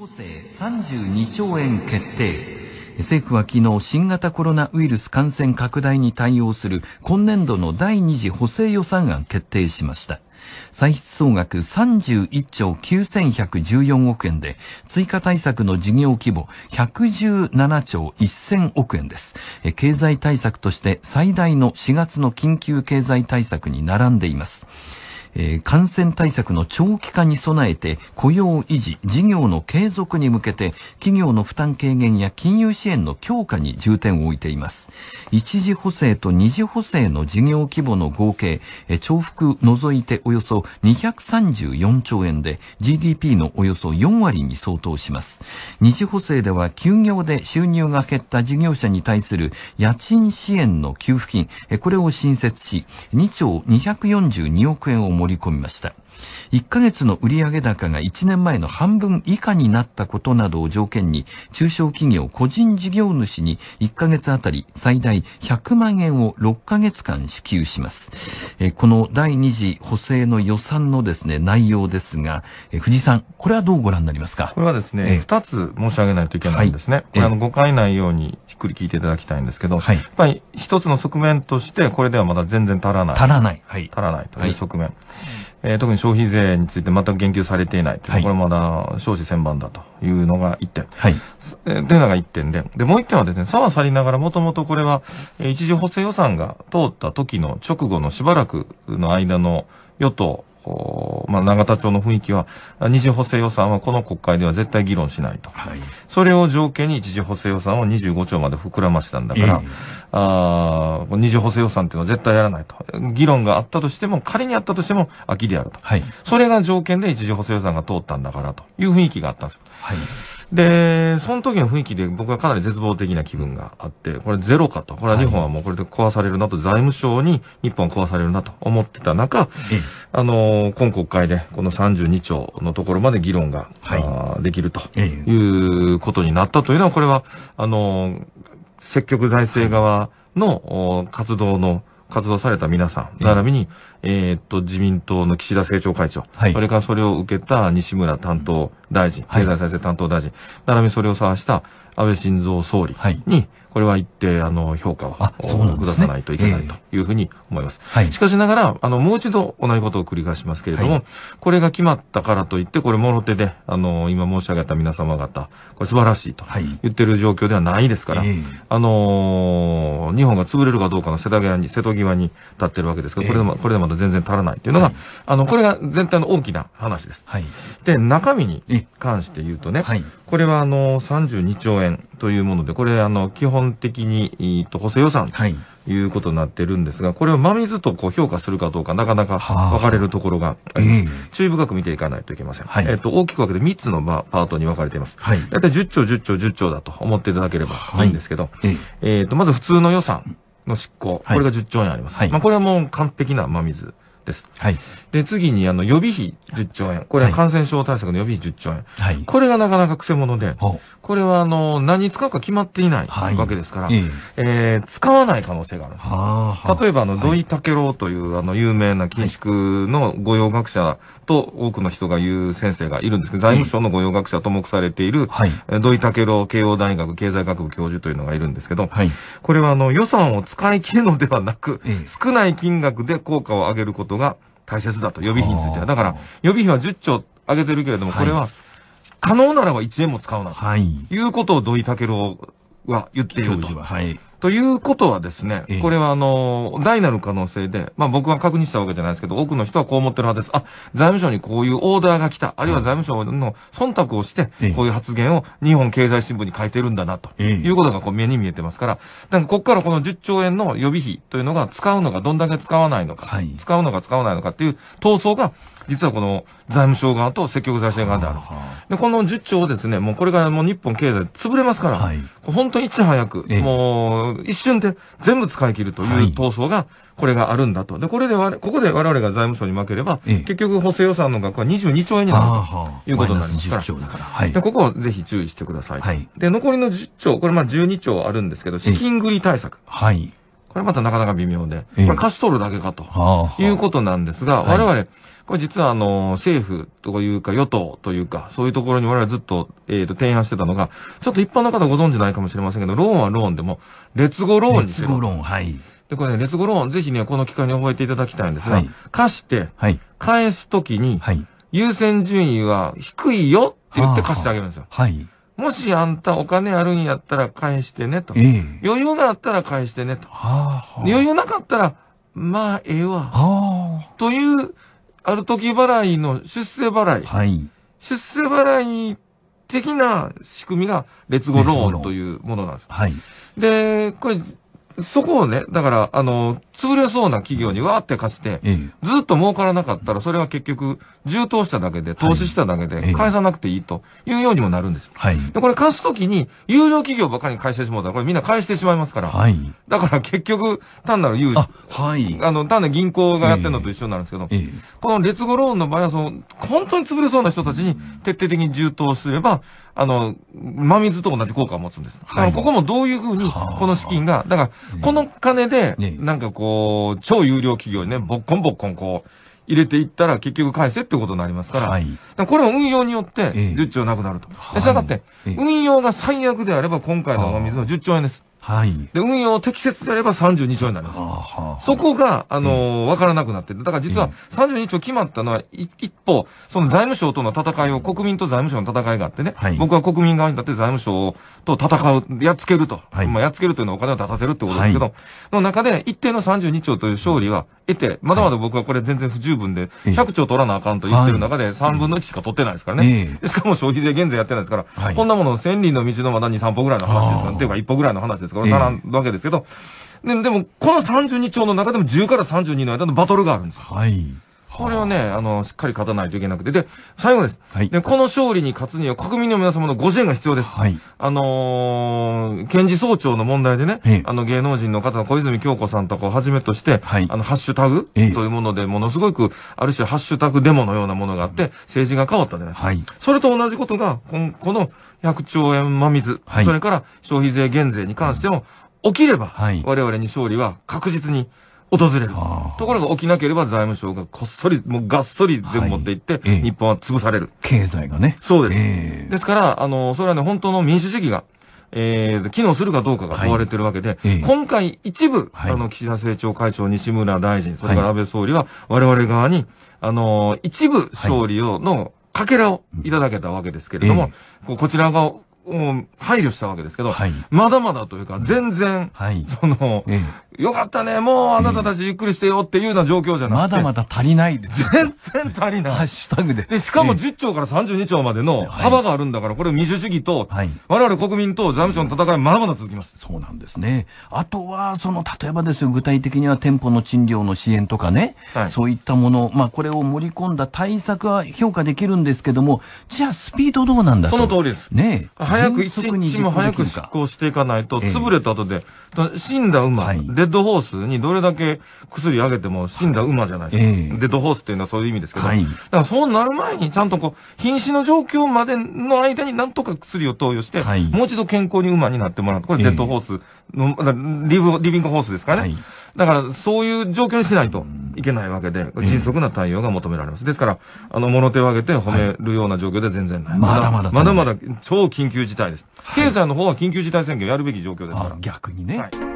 補正32兆円決定。政府は昨日新型コロナウイルス感染拡大に対応する今年度の第2次補正予算案決定しました。歳出総額31兆9114億円で、追加対策の事業規模117兆1000億円です。経済対策として最大の4月の緊急経済対策に並んでいます。えー、感染対策の長期化に備えて雇用維持、事業の継続に向けて企業の負担軽減や金融支援の強化に重点を置いています。一次補正と二次補正の事業規模の合計、えー、重複除いておよそ234兆円で GDP のおよそ4割に相当します。二次補正では休業で収入が減った事業者に対する家賃支援の給付金、えー、これを新設し、2兆242億円を盛り込みました。1ヶ月の売上高が1年前の半分以下になったことなどを条件に、中小企業個人事業主に1ヶ月あたり最大100万円を6ヶ月間支給します。えこの第2次補正の予算のですね、内容ですが、え藤井さん、これはどうご覧になりますかこれはですね、え2つ申し上げないといけないんですね。はい、これあの誤解ないようにしっくり聞いていただきたいんですけど、はい、やっぱり一つの側面として、これではまだ全然足らない。足らない。はい、足らないという側面。はいえー、特に消費税について全く言及されていないという、はい、これまだ少子千万だというのが1点、はい、というのが1点ででもう1点はですねさは去りながらもともとこれは、え一時補正予算が通った時の直後のしばらくの間の与党まあ、永田町の雰囲気は、二次補正予算はこの国会では絶対議論しないと。はい、それを条件に一次補正予算を25兆まで膨らましたんだから、えー、あ二次補正予算っていうのは絶対やらないと。議論があったとしても、仮にあったとしても秋でやると。はい、それが条件で一次補正予算が通ったんだからという雰囲気があったんですよ。はいで、その時の雰囲気で僕はかなり絶望的な気分があって、これゼロかと。これは日本はもうこれで壊されるなと、財務省に日本は壊されるなと思ってた中、あの、今国会でこの32兆のところまで議論が、はい、できるということになったというのは、これは、あの、積極財政側の活動の、活動された皆さん、並びに、えー、っと、自民党の岸田政調会長、はい、それからそれを受けた西村担当大臣、経済再生担当大臣、並びそれを探した安倍晋三総理に、これは一定、あの、評価を下さないといけないというふうに思います。しかしながら、あの、もう一度同じことを繰り返しますけれども、これが決まったからといって、これもろ手で、あの、今申し上げた皆様方、これ素晴らしいと言ってる状況ではないですから、あの、日本が潰れるかどうかの瀬戸際に、瀬戸際に立ってるわけですから、これでも、これでもだ全然足らないっていうのが、はい、あの、これが全体の大きな話です。はい、で、中身に関して言うとね、はい、これはあの、32兆円というもので、これあの、基本的に、えっと補正予算ということになってるんですが、これを真水とこう評価するかどうか、なかなか分かれるところがあります。注意深く見ていかないといけません。はい、えっ、と、大きく分けて3つのパートに分かれています。はい、だいたい10兆、10兆、10兆だと思っていただければいいんですけど、はい、えっ、と、まず普通の予算。の執行、これが10兆円あります。はい、まあ、これはもう完璧な真水です。はい、で、次に、あの、予備費10兆円。これは感染症対策の予備費10兆円。はい、これがなかなか癖物者で、これはあの、何使うか決まっていない、わけですから、えー、えー、使わない可能性があるんです、例えばあの、土井武郎という、あの、有名な建築の御用学者と多くの人が言う先生がいるんですけど、財務省の御用学者と目されている、はい、土井武郎慶応大学経済学部教授というのがいるんですけど、はい、これはあの、予算を使い切るのではなく、えー、少ない金額で効果を上げることが大切だと、予備費については。だから、予備費は10兆上げてるけれども、これは、はい可能ならば1円も使うな、ということを土井武郎は言っていると。はい。ということはですね、これはあの、大なる可能性で、まあ僕は確認したわけじゃないですけど、多くの人はこう思ってるはずです。あ、財務省にこういうオーダーが来た、あるいは財務省の忖度をして、こういう発言を日本経済新聞に書いてるんだな、ということがこう目に見えてますから、なんかここからこの10兆円の予備費というのが使うのがどんだけ使わないのか、はい、使うのか使わないのかっていう闘争が、実はこの財務省側と積極財政側であるで、この10兆をですね、もうこれからもう日本経済潰れますから、はい、本当にいち早く、もう一瞬で全部使い切るという闘争が、これがあるんだと。で、これでわ、ここで我々が財務省に負ければ、結局補正予算の額は22兆円になるということになりますから。からはい、で、ここをぜひ注意してください。はい、で、残りの10兆、これまあ12兆あるんですけど、資金繰り対策。はい。これまたなかなか微妙で、これ貸し取るだけかと、いうことなんですが、我々、これ実はあの、政府というか与党というか、そういうところに我々ずっと、えっ、と、提案してたのが、ちょっと一般の方ご存知ないかもしれませんけど、ローンはローンでも、劣後ローンですよ。劣後ローン、はい。で、これね、劣後ローン、ぜひね、この機会に覚えていただきたいんですが、貸して、はい、返すときに、はい、優先順位は低いよって言って貸してあげるんですよ。はい。もしあんたお金あるんやったら返してねと。余裕があったら返してねと。ああ、余裕なかったら、まあ、ええわ。という、ある時払いの出世払い。はい。出世払い的な仕組みが、劣後ローンというものなんです。はい。で、これ、そこをね、だから、あの、潰れそうな企業にわーって貸して、ずっと儲からなかったら、それは結局、重投しただけで、投資しただけで、返さなくていいというようにもなるんですよ。はい、で、これ貸すときに、有料企業ばかりに返してしまうたら、これみんな返してしまいますから。はい、だから結局、単なる有、はい、あの、単なる銀行がやってるのと一緒なんですけど、この劣後ローンの場合は、その、本当に潰れそうな人たちに徹底的に重投すれば、あの、真水と同じ効果を持つんです。はい、ここもどういうふうに、この資金が、だから、この金で、なんかこう、超有料企業にね、ボッコンボッコンこう、入れていったら結局返せってことになりますから、はい、これも運用によって10兆なくなると。したがって、運用が最悪であれば今回のお水の10兆円です。はい。で、運用適切でやれば32兆円になります。そこが、あのわ、からなくなってる。だから実は32兆決まったのは、一方、その財務省との戦いを、国民と財務省の戦いがあってね、はい、僕は国民側に立って財務省と戦う、やっつけると。はい、まあ、やっつけるというのはお金を出させるってことですけど、の中で一定の32兆という勝利は得て、まだまだ僕はこれ全然不十分で、100兆取らなあかんと言ってる中で3分の1しか取ってないですからね。しかも消費税減税やってないですから、こんなもの千里の道のまだ2、3歩ぐらいの話ですよ。っていうか1歩ぐらいの話です。ですから、並んわけですけど、ででも、この32兆の中でも10から32の間のバトルがあるんですよ。はい。これはね、あの、しっかり勝たないといけなくて。で、最後です。はい、で、この勝利に勝つには国民の皆様のご支援が必要です。はい、あのー、検事総長の問題でね、ええ、あの、芸能人の方の小泉京子さんとかをはじめとして、はい、あの、ハッシュタグというもので、ものすごく、ある種ハッシュタグデモのようなものがあって、政治が変わったじゃないですか。はい、それと同じことが、この100兆円真水、はい、それから消費税減税に関しても、起きれば、我々に勝利は確実に、訪れる。ところが起きなければ財務省がこっそり、もうがっそり全部持っていって、はい、日本は潰される。経済がね。そうです。えー、ですから、あの、それはね、本当の民主主義が、えー、機能するかどうかが問われてるわけで、はい、今回一部、はい、あの、岸田政調会長、西村大臣、それから安倍総理は、我々側に、あの、一部勝利をの、かけらをいただけたわけですけれども、こちら側も配慮したわけですけど、はい、まだまだというか、全然、はい、その、ええ、よかったね、もうあなたたちゆっくりしてよっていうような状況じゃなくて。まだまだ足りないです。全然足りない。ハッシュタグで。で、しかも10兆から32兆までの幅があるんだから、これ民主主義と、はい、我々国民と財務省の戦いまだまだ続きます。そうなんですね。あとは、その、例えばですよ、具体的には店舗の賃料の支援とかね、はい、そういったもの、まあ、これを盛り込んだ対策は評価できるんですけども、じゃあスピードどうなんだその通りです。ねえ。早く一日も早く執行していかないと、潰れた後で、死んだ馬、はい、デッドホースにどれだけ薬あげても死んだ馬じゃないですか。デッドホースっていうのはそういう意味ですけど、はい、だからそうなる前にちゃんとこう、瀕死の状況までの間になんとか薬を投与して、はい、もう一度健康に馬になってもらう。これデッドホースの、リブリビングホースですかね。だからそういう状況にしないと。いけないわけで、迅速な対応が求められます。ですから、あの、物手を挙げて褒めるような状況で全然ない。まだまだ。まだまだ超緊急事態です。経済の方は緊急事態宣言をやるべき状況ですから。逆にね。はい